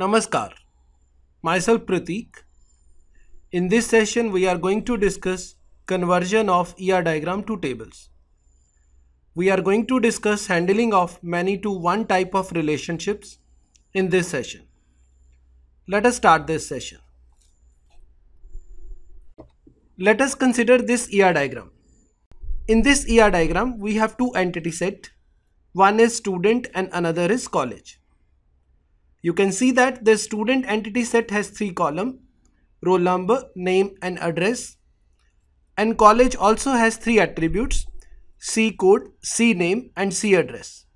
Namaskar, myself Pratik. In this session, we are going to discuss conversion of ER diagram to tables. We are going to discuss handling of many to one type of relationships in this session. Let us start this session. Let us consider this ER diagram. In this ER diagram, we have two entity set. One is student and another is college you can see that the student entity set has three column, roll number, name and address. And college also has three attributes, C code, C name and C address.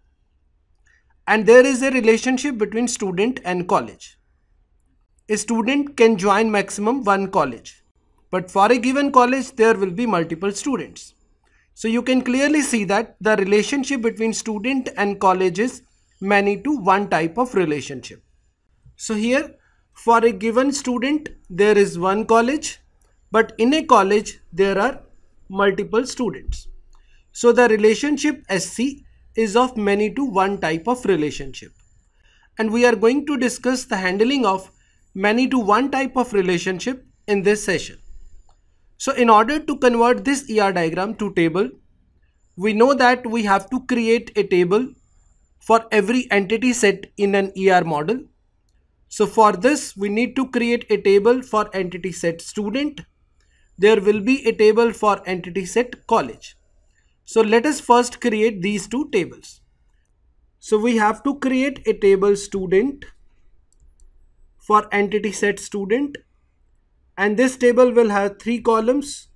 And there is a relationship between student and college. A student can join maximum one college, but for a given college there will be multiple students. So you can clearly see that the relationship between student and college is many to one type of relationship. So here for a given student there is one college but in a college there are multiple students. So the relationship SC is of many to one type of relationship. And we are going to discuss the handling of many to one type of relationship in this session. So in order to convert this ER diagram to table, we know that we have to create a table for every entity set in an ER model. So for this, we need to create a table for entity set student. There will be a table for entity set college. So let us first create these two tables. So we have to create a table student for entity set student and this table will have three columns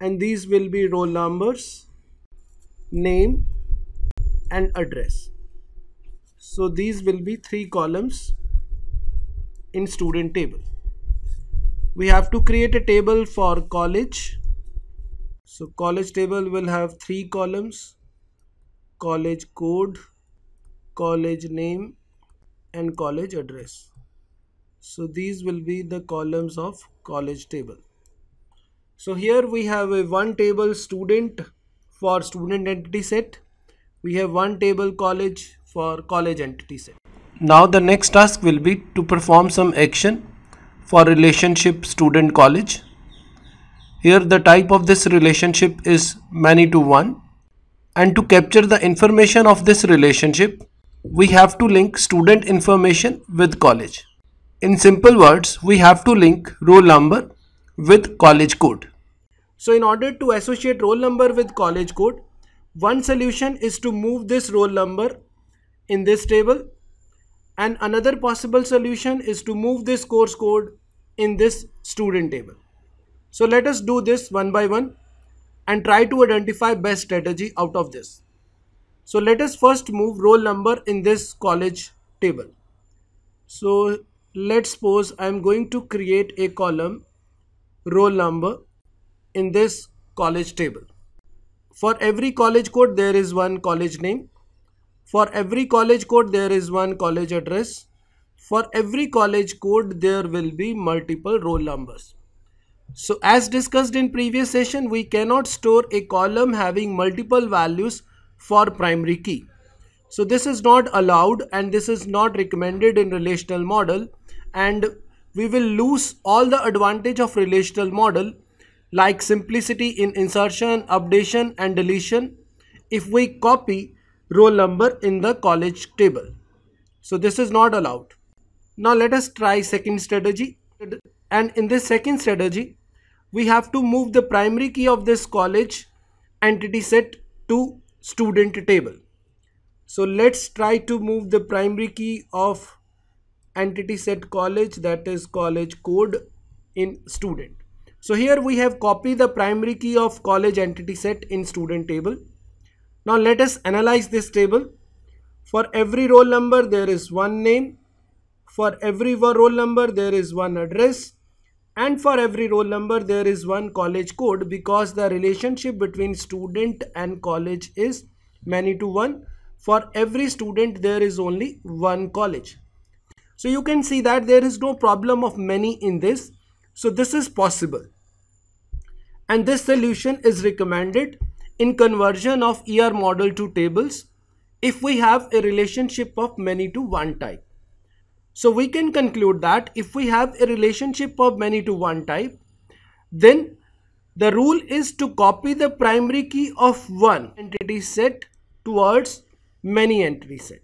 and these will be roll numbers, name and address. So these will be three columns in student table. We have to create a table for college. So college table will have three columns, college code, college name and college address. So these will be the columns of college table. So here we have a one table student for student entity set. We have one table college for college entity set. Now the next task will be to perform some action for relationship student college. Here the type of this relationship is many to one and to capture the information of this relationship we have to link student information with college. In simple words we have to link roll number with college code. So in order to associate roll number with college code one solution is to move this roll number in this table and another possible solution is to move this course code in this student table. So let us do this one by one and try to identify best strategy out of this. So let us first move roll number in this college table. So let's suppose I'm going to create a column roll number in this college table. For every college code there is one college name for every college code, there is one college address. For every college code, there will be multiple roll numbers. So as discussed in previous session, we cannot store a column having multiple values for primary key. So this is not allowed and this is not recommended in relational model and we will lose all the advantage of relational model like simplicity in insertion, updation and deletion if we copy roll number in the college table. So this is not allowed. Now let us try second strategy. And in this second strategy, we have to move the primary key of this college entity set to student table. So let's try to move the primary key of entity set college that is college code in student. So here we have copied the primary key of college entity set in student table now let us analyze this table. For every roll number there is one name. For every roll number there is one address. And for every roll number there is one college code because the relationship between student and college is many to one. For every student there is only one college. So you can see that there is no problem of many in this. So this is possible. And this solution is recommended in conversion of ER model to tables if we have a relationship of many to one type. So we can conclude that if we have a relationship of many to one type, then the rule is to copy the primary key of one entity set towards many entity set.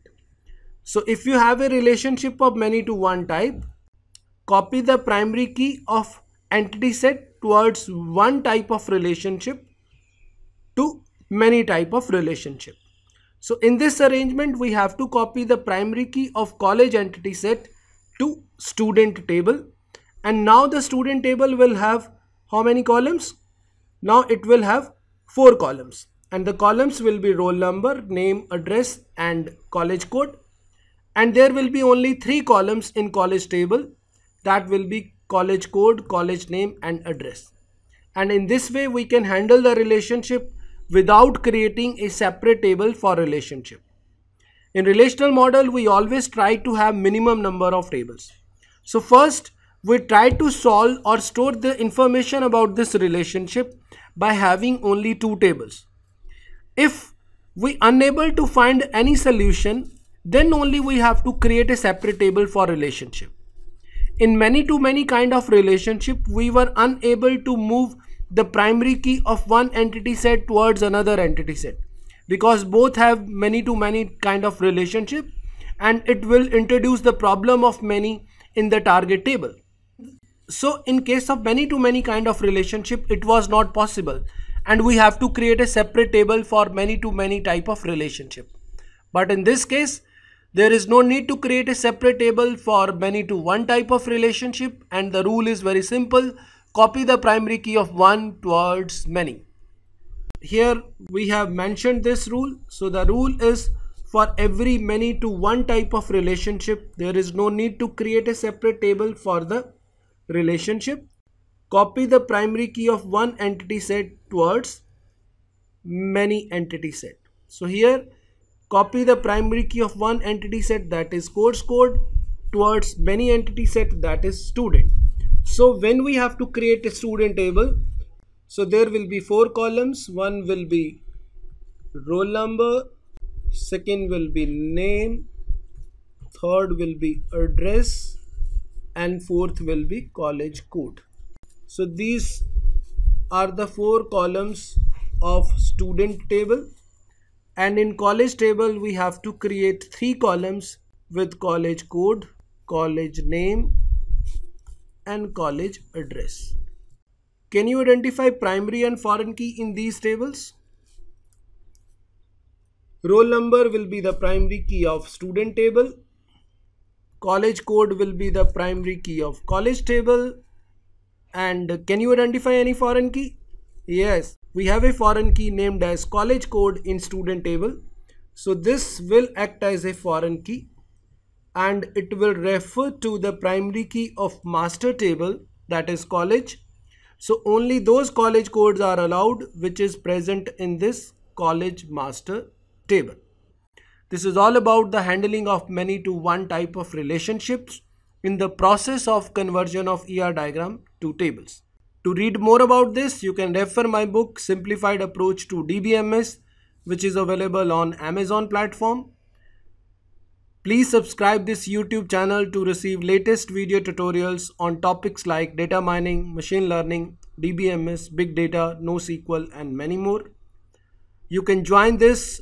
So if you have a relationship of many to one type, copy the primary key of entity set towards one type of relationship to many type of relationship. So in this arrangement, we have to copy the primary key of college entity set to student table. And now the student table will have how many columns? Now it will have four columns and the columns will be roll number, name, address and college code. And there will be only three columns in college table that will be college code, college name and address. And in this way, we can handle the relationship without creating a separate table for relationship. In relational model, we always try to have minimum number of tables. So first, we try to solve or store the information about this relationship by having only two tables. If we unable to find any solution, then only we have to create a separate table for relationship. In many to many kind of relationship, we were unable to move the primary key of one entity set towards another entity set because both have many to many kind of relationship and it will introduce the problem of many in the target table. So in case of many to many kind of relationship, it was not possible and we have to create a separate table for many to many type of relationship. But in this case, there is no need to create a separate table for many to one type of relationship and the rule is very simple copy the primary key of one towards many here we have mentioned this rule so the rule is for every many to one type of relationship there is no need to create a separate table for the relationship copy the primary key of one entity set towards many entity set so here copy the primary key of one entity set that is course code towards many entity set that is student so when we have to create a student table, so there will be four columns. One will be roll number, second will be name, third will be address, and fourth will be college code. So these are the four columns of student table and in college table we have to create three columns with college code college name and college address. Can you identify primary and foreign key in these tables? Roll number will be the primary key of student table. College code will be the primary key of college table. And can you identify any foreign key? Yes, we have a foreign key named as college code in student table. So this will act as a foreign key and it will refer to the primary key of master table that is college. So only those college codes are allowed which is present in this college master table. This is all about the handling of many to one type of relationships in the process of conversion of ER diagram to tables. To read more about this, you can refer my book Simplified Approach to DBMS which is available on Amazon platform Please subscribe this YouTube channel to receive latest video tutorials on topics like data mining, machine learning, DBMS, big data, NoSQL and many more. You can join this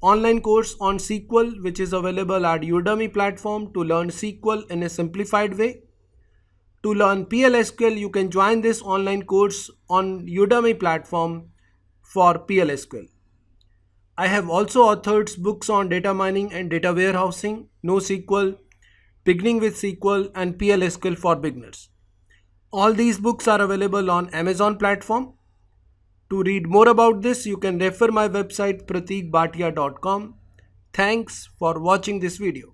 online course on SQL which is available at Udemy platform to learn SQL in a simplified way. To learn PLSQL, you can join this online course on Udemy platform for PLSQL. I have also authored books on data mining and data warehousing, NoSQL, Beginning with SQL and PLSQL for beginners. All these books are available on Amazon platform. To read more about this, you can refer my website pratikbhatia.com. Thanks for watching this video.